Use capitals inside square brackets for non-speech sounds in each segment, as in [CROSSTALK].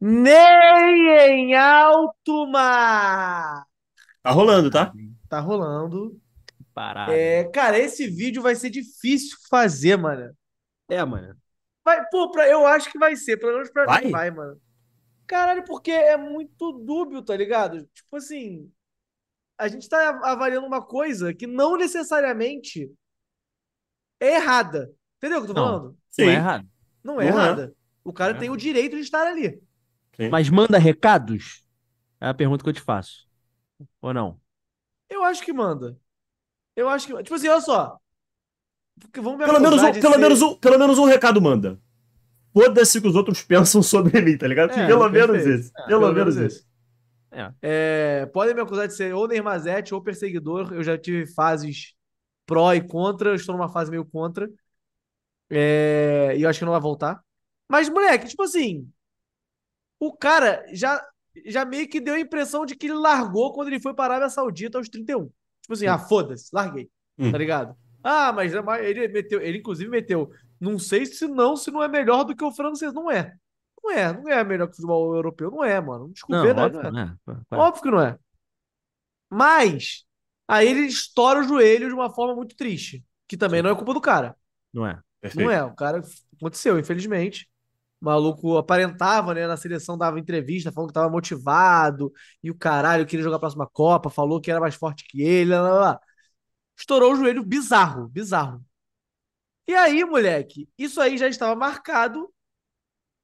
nem em alto mar. Tá rolando, tá? Tá rolando. Parado. É, cara, esse vídeo vai ser difícil fazer, mano. É, mano. Vai, pô, pra, eu acho que vai ser, pelo menos pra vai? mim vai, mano. Caralho, porque é muito dúbio, tá ligado? Tipo assim, a gente tá avaliando uma coisa que não necessariamente é errada. Entendeu o que eu tô não, falando? Sim. Não é errada. É não é errada. O cara é tem o direito de estar ali. Sim. Mas manda recados? É a pergunta que eu te faço. Ou não? Eu acho que manda. Eu acho que. Tipo assim, olha só. Vamos pelo, menos um, pelo, ser... menos um, pelo menos um recado manda. Foda-se que os outros [LAUGHS] pensam sobre mim, tá ligado? É, pelo menos esse. É, pelo, pelo, menos, menos isso. É. é. podem me acusar de ser ou Neymazete ou perseguidor. Eu já tive fases pró e contra. Eu estou numa fase meio contra. É, e eu acho que não vai voltar. Mas, moleque, tipo assim, o cara já, já meio que deu a impressão de que ele largou quando ele foi para a Arábia Saudita aos 31. Tipo assim, hum. ah, foda-se, larguei. Hum. Tá ligado? Ah, mas, ele meteu, ele inclusive meteu. Não sei se não, se não é melhor do que o francês, não é. Não é, não é melhor que o futebol europeu, não é, mano. Desculpa, não, né? Óbvio, não é. Né? é. óbvio que não é. Mas aí ele estoura o joelho de uma forma muito triste, que também não é culpa do cara. Não é. Perfeito. Não é, o cara aconteceu, infelizmente. O maluco aparentava, né? Na seleção dava entrevista, falando que tava motivado e o caralho queria jogar a próxima Copa, falou que era mais forte que ele, lá, lá, lá. Estourou o joelho bizarro, bizarro. E aí, moleque, isso aí já estava marcado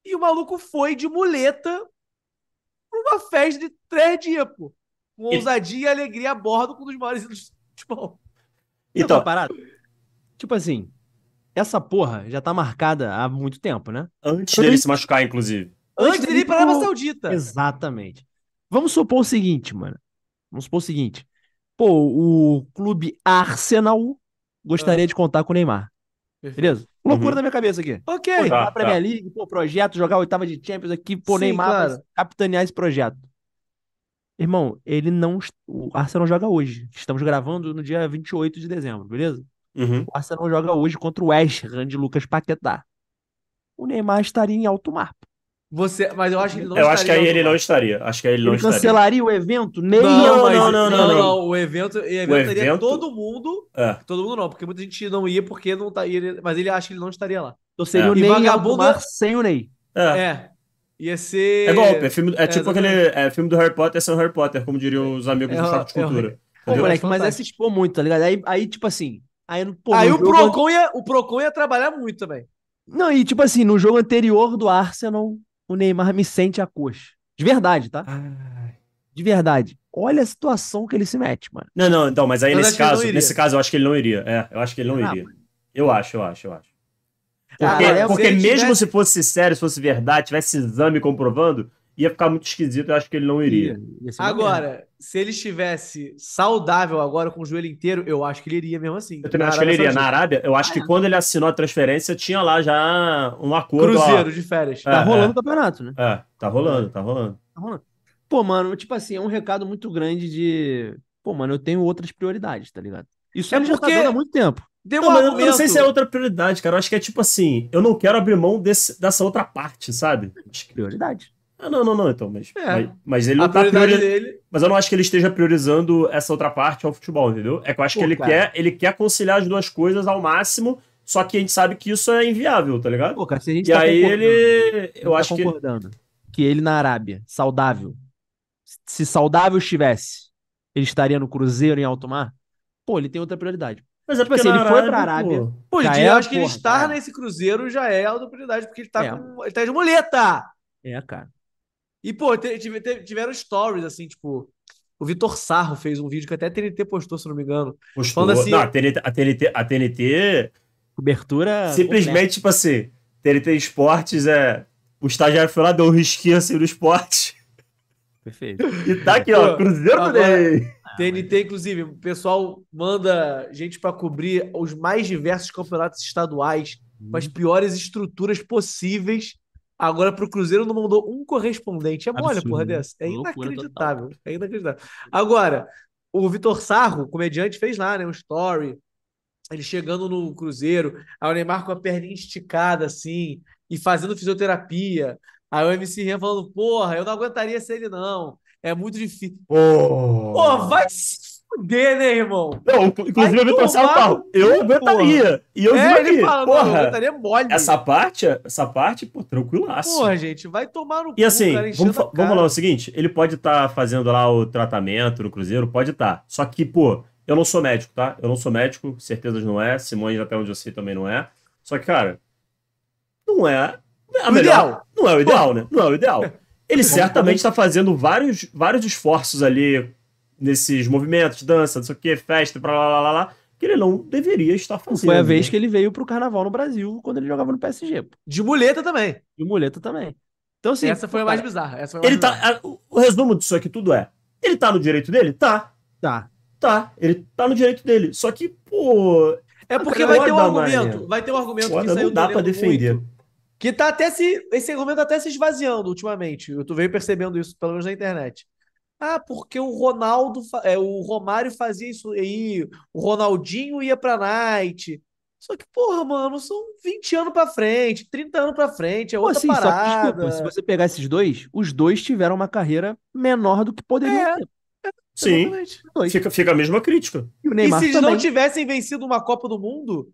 e o maluco foi de muleta pra uma festa de três dias, pô. Com ousadia e alegria a bordo com um dos maiores ídolos de futebol. Então, parado. Tipo assim, essa porra já tá marcada há muito tempo, né? Antes dele se machucar, inclusive. Antes, dele ir pra Arábia Saudita. Exatamente. Vamos supor o seguinte, mano. Vamos supor o seguinte. Pô, o clube Arsenal gostaria ah. de contar com o Neymar. Beleza? Loucura uhum. na minha cabeça aqui. Ok. Pô, tá, a tá. Premier tá. League, pô, projeto, jogar oitava de Champions aqui, pô, Sim, Neymar claro. capitanear esse projeto. Irmão, ele não. O Arsenal joga hoje. Estamos gravando no dia 28 de dezembro, beleza? Uhum. O Arsenal joga hoje contra o West Ham de Lucas Paquetá. O Neymar estaria em alto mar. Você, mas eu acho que ele não eu estaria. Eu acho que aí ele não estaria. Acho que aí ele, ele cancelaria o evento? Nem não, não, não, não, não, não, não, O evento, o evento o teria evento... todo mundo. É. Todo mundo não, porque muita gente não ia porque não tá. mas ele acha que ele não estaria lá. Então seria é. o Ney vagabundo... mar sem o Ney. É. é. Ia ser. É golpe, é, filme, é, é tipo exatamente. aquele é, filme do Harry Potter é sem o Harry Potter, como diriam os amigos é do Choque é de Cultura. Pô, moleque, mas aí se expor muito, tá ligado? Aí, aí tipo assim, Aí, pô, aí o, Procon ia, o Procon ia trabalhar muito também. Não, e tipo assim, no jogo anterior do Arsenal, o Neymar me sente a coxa. De verdade, tá? Ai. De verdade. Olha a situação que ele se mete, mano. Não, não, então, mas aí nesse caso, nesse caso eu acho que ele não iria. É, eu acho que ele não ah, iria. Mano. Eu acho, eu acho, eu acho. Porque, ah, porque mesmo tivesse... se fosse sério, se fosse verdade, tivesse exame comprovando, ia ficar muito esquisito, eu acho que ele não iria. Agora, se ele estivesse saudável agora com o joelho inteiro, eu acho que ele iria mesmo assim. Eu também acho que ele iria. Na Arábia, eu acho que ah, quando ele assinou a transferência, tinha lá já um acordo. Cruzeiro ó. de férias. É, tá é. rolando é. o campeonato, né? É, tá rolando, tá rolando. Tá rolando. Pô, mano, tipo assim, é um recado muito grande de. Pô, mano, eu tenho outras prioridades, tá ligado? Isso é tá porque... há muito tempo. Deu não, um argumento... eu não sei se é outra prioridade, cara. Eu acho que é tipo assim, eu não quero abrir mão desse, dessa outra parte, sabe? Prioridade. Ah, não, não, não, então, mas, é. mas, mas, ele não a tá priorizando. Dele... Mas eu não acho que ele esteja priorizando essa outra parte ao futebol, entendeu? É que eu acho Pô, que ele quer, ele quer conciliar as duas coisas ao máximo, só que a gente sabe que isso é inviável, tá ligado? Pô, cara, se a gente e tá aí ele. Eu tá acho concordando que. Que ele na Arábia, saudável. Se saudável estivesse, ele estaria no Cruzeiro em alto mar? Pô, ele tem outra prioridade. Mas é tipo assim, ele Arábia, foi pra Arábia. Pô, pô já é, eu acho que ele estar cara. nesse Cruzeiro já é a prioridade, porque ele tá, é. com, ele tá de muleta. É, cara. E, pô, tiveram stories, assim, tipo. O Vitor Sarro fez um vídeo que até a TNT postou, se não me engano. Postou. Falando assim, não, a TNT, a TNT, a TNT cobertura. Simplesmente, completa. tipo assim, TNT Esportes é. O estagiário foi lá, deu um risquinho assim no esporte. Perfeito. E tá aqui, ó, Cruzeiro Agora, TNT, inclusive, o pessoal manda gente para cobrir os mais diversos campeonatos estaduais, hum. com as hum. piores estruturas possíveis Agora pro Cruzeiro não mandou um correspondente. É mole, Absurdo. porra, né? dessa. É inacreditável. É inacreditável. Agora, o Vitor Sarro, comediante, fez lá, né? Um story. Ele chegando no Cruzeiro, aí o Neymar com a perninha esticada, assim, e fazendo fisioterapia. Aí o MC Ren falando, porra, eu não aguentaria se ele não. É muito difícil. oh. vai se fuder, né, irmão? Não, inclusive eu Vitor o fala, eu aguentaria. E eu é, ele fala, porra, não, aguentaria mole. Essa parte, essa parte, pô, tranquilaço. Porra, gente, vai tomar no e cu, E assim, cara, vamos, vamos falar o seguinte, ele pode estar tá fazendo lá o tratamento no Cruzeiro, pode estar. Tá. Só que, pô, eu não sou médico, tá? Eu não sou médico, certezas não é. Simões até onde eu sei, também não é. Só que, cara, não é a melhor, ideal. Não é o ideal, pô. né? Não é o ideal. Ele certamente está fazendo vários, vários esforços ali nesses movimentos, dança, não sei o que, festa, pra lá, lá, lá, lá, que ele não deveria estar fazendo. Foi a vez né? que ele veio pro carnaval no Brasil, quando ele jogava no PSG. De muleta também. De muleta também. Então, assim. Essa foi a mais bizarra. Essa foi mais ele tá, bizarra. Tá, o resumo disso aqui tudo é: ele tá no direito dele? Tá. Tá. Tá. Ele tá no direito dele. Só que, pô. É porque vai, ter um argumento, vai ter um argumento. que saiu não dá pra defender. Muito, que tá até se. Esse argumento tá até se esvaziando ultimamente. Eu tô vendo percebendo isso, pelo menos na internet. Ah, porque o Ronaldo, é, o Romário fazia isso aí, o Ronaldinho ia pra night. Só que, porra, mano, são 20 anos pra frente, 30 anos pra frente, é outra Pô, assim, parada. Que, desculpa, se você pegar esses dois, os dois tiveram uma carreira menor do que poderiam é. ter. É, Sim, fica, fica a mesma crítica. E, e se eles também. não tivessem vencido uma Copa do Mundo,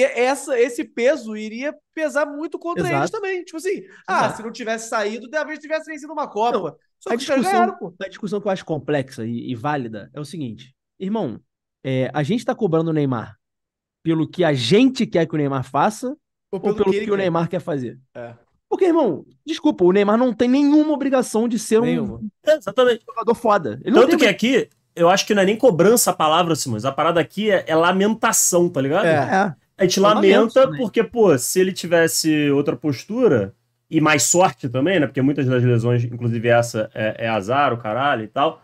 essa, esse peso iria pesar muito contra Exato. eles também. Tipo assim, ah, Exato. se não tivesse saído, talvez tivesse vencido uma Copa. Não, Só que a discussão, ganharam, pô. a discussão que eu acho complexa e, e válida é o seguinte: irmão, é, a gente está cobrando o Neymar pelo que a gente quer que o Neymar faça ou pelo, ou pelo que, que, o Neymar quer, fazer. É. Porque, irmão, desculpa, o Neymar não tem nenhuma obrigação de ser um é, Exatamente. jogador foda. Ele Tanto tem... que aqui, eu acho que não é nem cobrança a palavra, Simões. A parada aqui é, é lamentação, tá ligado? É. é. A gente lamenta né? porque, pô, se ele tivesse outra postura e mais sorte também, né? Porque muitas das lesões, inclusive essa, é, é azar, o caralho e tal.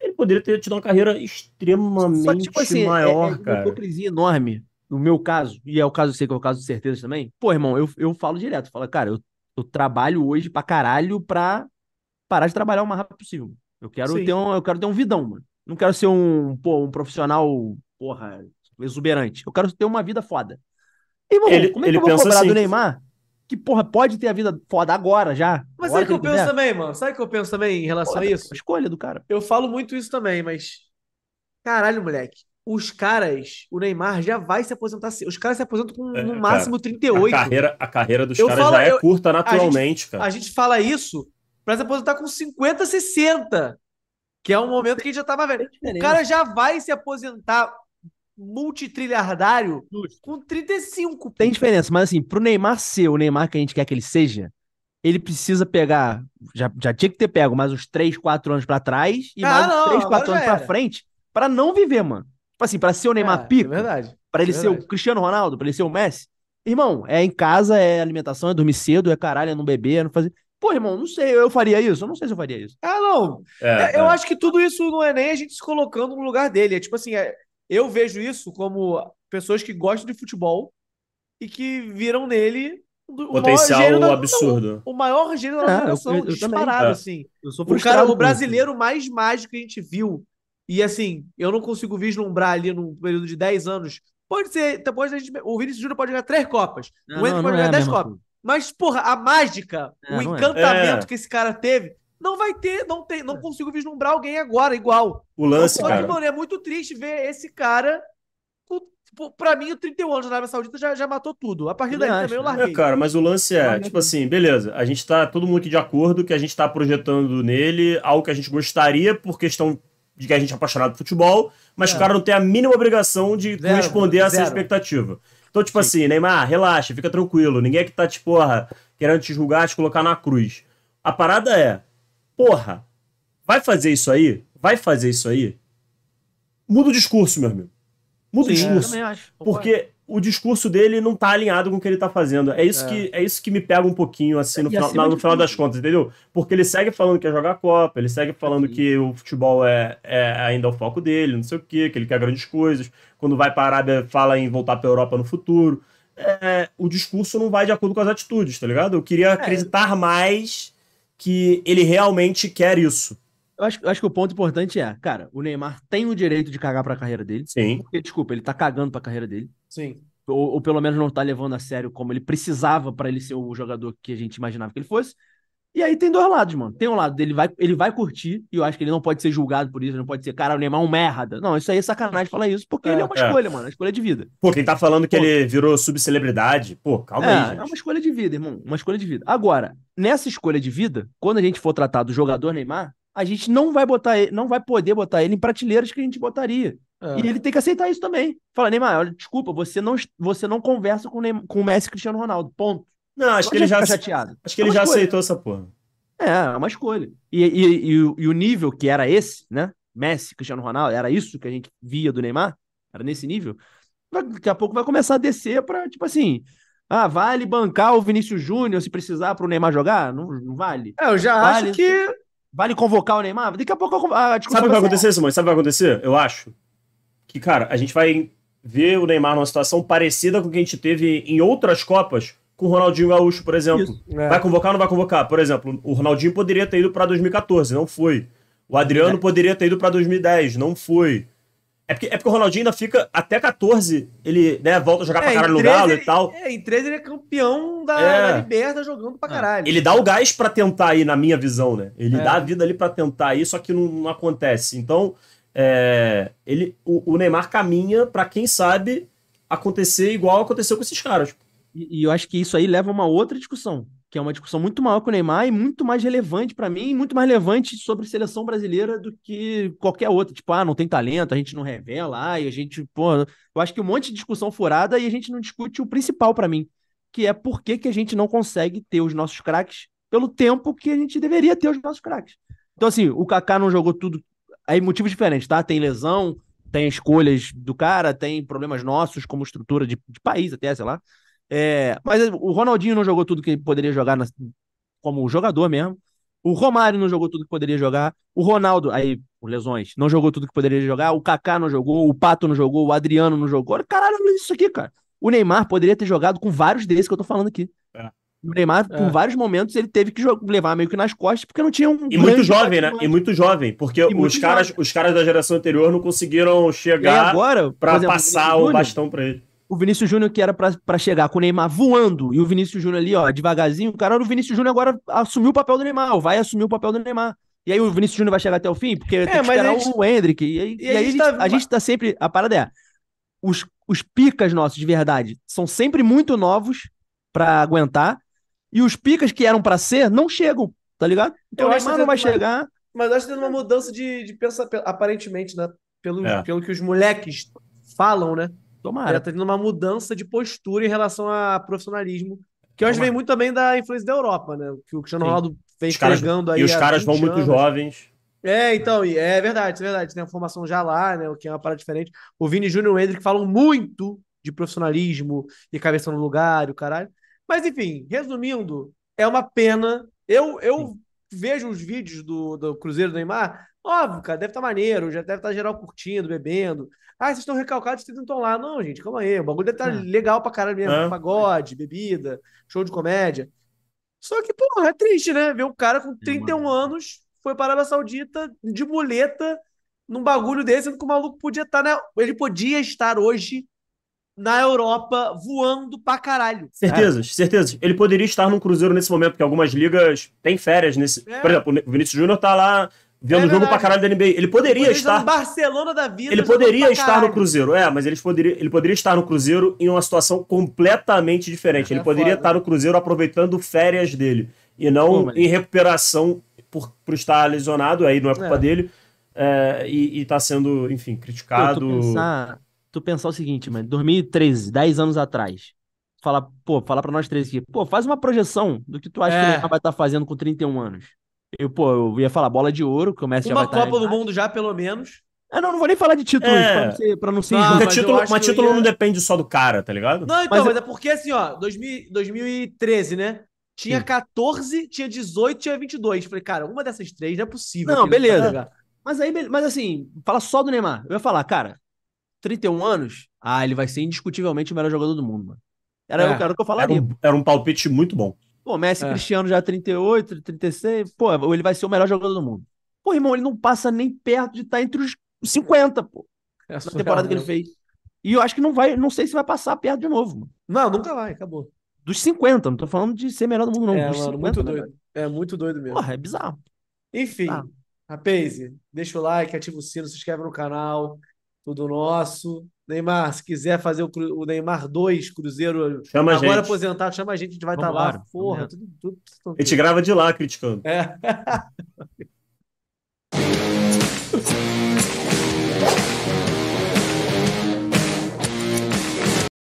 Ele poderia ter tido uma carreira tipo extremamente Só, tipo assim, maior, é, é cara. Uma hipocrisia enorme, no meu caso, e é o caso, sei que é o caso de certeza também. Pô, irmão, eu, eu falo direto. Fala, cara, eu, eu trabalho hoje pra caralho pra parar de trabalhar o mais rápido possível. Eu quero, ter um, eu quero ter um vidão, mano. Não quero ser um, pô, um profissional, porra, exuberante. Eu quero ter uma vida foda. E, mano, ele, como é que eu vou cobrar assim. do Neymar? Que, porra, pode ter a vida foda agora já. Mas sabe o que, eu penso quiser. também, mano? Sabe o que eu penso também em relação a isso? A escolha do cara. Eu falo muito isso também, mas. Caralho, moleque. Os caras, o Neymar já vai se aposentar. Os caras se aposentam com é, no máximo cara, 38. A carreira, a carreira dos eu caras falo, já é curta naturalmente, a gente, cara. A gente fala isso pra se aposentar com 50, 60. Que é um momento que a gente já tava vendo. O cara já vai se aposentar multitrilhardário com 35. Tem diferença, mas assim, pro Neymar ser o Neymar que a gente quer que ele seja, ele precisa pegar. Já, já tinha que ter pego mais uns 3, 4 anos para trás e ah, mais não, uns 3, 4 anos para frente para não viver, mano. Tipo assim, pra ser o Neymar é, é pico. É verdade. Pra é ele é verdade. ser o Cristiano Ronaldo, pra ele ser o Messi. Irmão, é em casa, é alimentação, é dormir cedo, é caralho, é não beber, é não fazer. Pô, irmão, não sei, eu faria isso? Eu não sei se eu faria isso. Ah, não. É, é eu acho que tudo isso não é nem a gente se colocando no lugar dele. É tipo assim, eu vejo isso como pessoas que gostam de futebol e que viram nele o potencial da, absurdo. o maior gênio da nossa ah, nação, eu, disparado, é. assim. Eu sou o cara, o brasileiro mais mágico que a gente viu. E assim, eu não consigo vislumbrar ali num período de 10 anos. Pode ser, depois a gente, o Vinícius Júnior pode ganhar três copas, não, o Enzo pode ganhar é 10 copas. Mas, porra, a mágica, é, o é. encantamento é. que esse cara teve, não vai ter, não tem, não é. consigo vislumbrar alguém agora igual. O lance, Só então, cara. Que, mano, é muito triste ver esse cara para mim, o 31 anos da Arábia Saudita já, já matou tudo. A partir daí acho. também eu né? larguei. É, cara, mas o lance é, tipo assim, beleza, a gente tá todo mundo de acordo que a gente tá projetando nele algo que a gente gostaria por questão de que a gente é apaixonado por futebol, mas o cara não tem a mínima obrigação de zero, corresponder a essa expectativa. Então, tipo Sim. assim, Neymar, relaxa, fica tranquilo. Ninguém é que tá, te tipo, porra, querendo te julgar, te colocar na cruz. A parada é, porra, vai fazer isso aí? Vai fazer isso aí? Muda o discurso, meu amigo. Muda Sim, o discurso. Eu acho. Porque o discurso dele não tá alinhado com o que ele tá fazendo. É isso, é. Que, é isso que me pega um pouquinho, assim, no, final, no final das contas, entendeu? Porque ele segue falando que quer jogar Copa, ele segue falando Sim. que o futebol é, é ainda o foco dele, não sei o quê, que ele quer grandes coisas. Quando vai para a Arábia, fala em voltar para a Europa no futuro. É, o discurso não vai de acordo com as atitudes, tá ligado? Eu queria é. acreditar mais que ele realmente quer isso. Eu acho, eu acho que o ponto importante é, cara, o Neymar tem o direito de cagar para a carreira dele. Sim. Porque, desculpa, ele tá cagando para a carreira dele. Sim. Ou, ou, pelo menos não tá levando a sério como ele precisava para ele ser o jogador que a gente imaginava que ele fosse. E aí tem dois lados, mano. Tem um lado dele, vai, ele vai curtir, e eu acho que ele não pode ser julgado por isso, não pode ser, cara, o Neymar é um merda. Não, isso aí é sacanagem falar isso, porque é, ele é uma é. é. escolha, mano, é uma escolha de vida. Pô, quem tá falando que pô, ele virou subcelebridade, pô, calma é, aí, gente. É uma escolha de vida, irmão, uma escolha de vida. Agora, nessa escolha de vida, quando a gente for tratar do jogador Neymar, a gente não vai botar ele, não vai poder botar ele em prateleiras que a gente botaria. É. E ele tem que aceitar isso também. Fala, Neymar, olha, desculpa, você não, você não conversa com, o Neymar, com o Messi e Cristiano Ronaldo, ponto. Não, acho que ele já, chateado. Acho que ele é já aceitou essa porra. É, é uma escolha. E, e, e, o, e, o nível que era esse, né? Messi, Cristiano Ronaldo, era isso que a gente via do Neymar? Era nesse nível? Daqui a pouco vai começar a descer para, tipo assim. Ah, vale bancar o Vinícius Júnior se precisar para o Neymar jogar? Não, não vale. É, eu já vale, acho que. Vale convocar o Neymar? Daqui a pouco a discussão. Sabe o que vai acontecer, Simões? Sabe o que vai acontecer? Eu acho que, cara, a gente vai ver o Neymar numa situação parecida com o que a gente teve em outras Copas com o Ronaldinho Gaúcho, por exemplo. É. Vai convocar ou não vai convocar? Por exemplo, o Ronaldinho poderia ter ido para 2014, não foi. O Adriano é. poderia ter ido para 2010, não foi. É porque, é porque o Ronaldinho ainda fica até 14, ele né, volta a jogar é, pra caralho no Galo ele, e tal. É, em 13 ele é campeão da, é. da Liberta jogando pra é. caralho. Ele dá o gás para tentar aí, na minha visão, né? Ele é. dá a vida ali para tentar aí, só que não, não acontece. Então, é, ele, o, o Neymar caminha para quem sabe acontecer igual aconteceu com esses caras. E, eu acho que isso aí leva a uma outra discussão, que é uma discussão muito maior com o Neymar e muito mais relevante para mim, muito mais relevante sobre seleção brasileira do que qualquer outra. Tipo, ah, não tem talento, a gente não revela, ai, a gente, pô, eu acho que um monte de discussão furada e a gente não discute o principal para mim, que é por que, que a gente não consegue ter os nossos craques pelo tempo que a gente deveria ter os nossos craques. Então, assim, o Kaká não jogou tudo. Aí, motivos diferentes, tá? Tem lesão, tem escolhas do cara, tem problemas nossos como estrutura de, de país, até, sei lá. É, mas o Ronaldinho não jogou tudo que poderia jogar na, como jogador mesmo. O Romário não jogou tudo que poderia jogar. O Ronaldo, aí, por lesões, não jogou tudo que poderia jogar. O Kaká não jogou, o Pato não jogou, o Adriano não jogou. Caralho, isso aqui, cara. O Neymar poderia ter jogado com vários desses que eu tô falando aqui. É. O Neymar, é. por vários momentos, ele teve que levar meio que nas costas, porque não tinha um. E muito jovem, né? E muito jovem, porque os, caras, jovem. os caras da geração anterior não conseguiram chegar para passar o bastão para ele o Vinícius Júnior que era para chegar com o Neymar voando e o Vinícius Júnior ali, ó, devagarzinho, o cara, o Vinícius Júnior agora assumiu o papel do Neymar, vai assumir o papel do Neymar. E aí o Vinícius Júnior vai chegar até o fim, porque é, tem que esperar gente... o Hendrick. E aí, e e aí a, gente, tá, tá... a gente tá sempre. A parada é. Os, os picas nossos, de verdade, são sempre muito novos para aguentar. E os picas que eram para ser não chegam, tá ligado? Então eu o Neymar não vai uma... chegar. Mas acho que tem uma mudança de, de pensamento, aparentemente, né? Pelo, é. pelo que os moleques falam, né? Tomara. tá tendo uma mudança de postura em relação a profissionalismo, que eu acho que vem muito também da influência da Europa, né? Que o Cristiano Sim. Ronaldo fez caras, pregando aí. E os caras vão muito jovens. É, então, é verdade, é verdade. Tem a formação já lá, né? O que é uma parada diferente. O Vini Júnior e o Hendrick falam muito de profissionalismo e cabeça no lugar e o caralho. Mas, enfim, resumindo, é uma pena. Eu, eu vejo os vídeos do, do Cruzeiro do Neymar Óbvio, cara, deve estar tá maneiro, já deve estar tá geral curtindo, bebendo. Ah, vocês estão recalcados, vocês não estão lá. Não, gente, calma aí. O bagulho deve estar tá é. legal pra caralho mesmo. É. Pagode, bebida, show de comédia. Só que, porra, é triste, né? Ver um cara com 31 é Sim, anos foi para a Arábia Saudita de muleta num bagulho desse, sendo que o maluco podia estar, tá né? Ele podia estar hoje na Europa voando pra caralho. Certezas, é. certezas. Ele poderia estar num cruzeiro nesse momento, porque algumas ligas têm férias nesse. É. Por exemplo, o Vinícius Júnior tá lá vendo é jogo pra caralho da NBA. Ele poderia, ele estar. Barcelona da vida. Ele poderia estar no Cruzeiro. É, mas ele poderia, ele poderia estar no Cruzeiro em uma situação completamente diferente. É ele poderia foda. estar no Cruzeiro aproveitando férias dele. E não Pô, em recuperação por, por estar lesionado, aí não é culpa é. dele. É, e, está sendo, enfim, criticado. Pô, tu, pensar, tu pensar o seguinte, mano, 2013, 10 anos atrás, falar, pô, falar para nós três aqui, pô, faz uma projeção do que tu acha é. que o Neymar vai estar tá fazendo com 31 anos. Eu, pô, eu ia falar bola de ouro, que o Messi Uma já vai tá Copa do Mundo já, pelo menos. Ah, não, não vou nem falar de título é... pra não ser, pra não ah, mas título, mas título ia... não depende só do cara, tá ligado? Não, então, mas, mas é porque assim, ó, 2000, 2013, né? Tinha Sim. 14, tinha 18, tinha 22. Falei, cara, uma dessas três não é possível. Não, beleza. Tá mas aí, mas assim, fala só do Neymar. Eu ia falar, cara, 31 anos, ah, ele vai ser indiscutivelmente o melhor jogador do mundo, mano. Era, é, era o que eu falaria. Era um, era um palpite muito bom. Pô, Messi é. Cristiano já 38, é 36, pô, ele vai ser o melhor jogador do mundo. Pô, irmão, ele não passa nem perto de estar tá entre os 50, pô. É na temporada que ele fez. E eu acho que não vai, não sei se vai passar perto de novo, mano. Não, nunca vai, acabou. Dos 50, não tô falando de ser melhor do mundo, não. É, mano, 50, muito doido. Né, é muito doido mesmo. Porra, é bizarro. Enfim, tá. rapaz, deixa o like, ativa o sino, se inscreve no canal tudo nosso. Neymar, se quiser fazer o, o Neymar 2, Cruzeiro, chama agora gente. aposentado, chama a gente, a gente vai estar tá lá. tudo, tudo, tudo, A gente grava de lá criticando. É. [LAUGHS]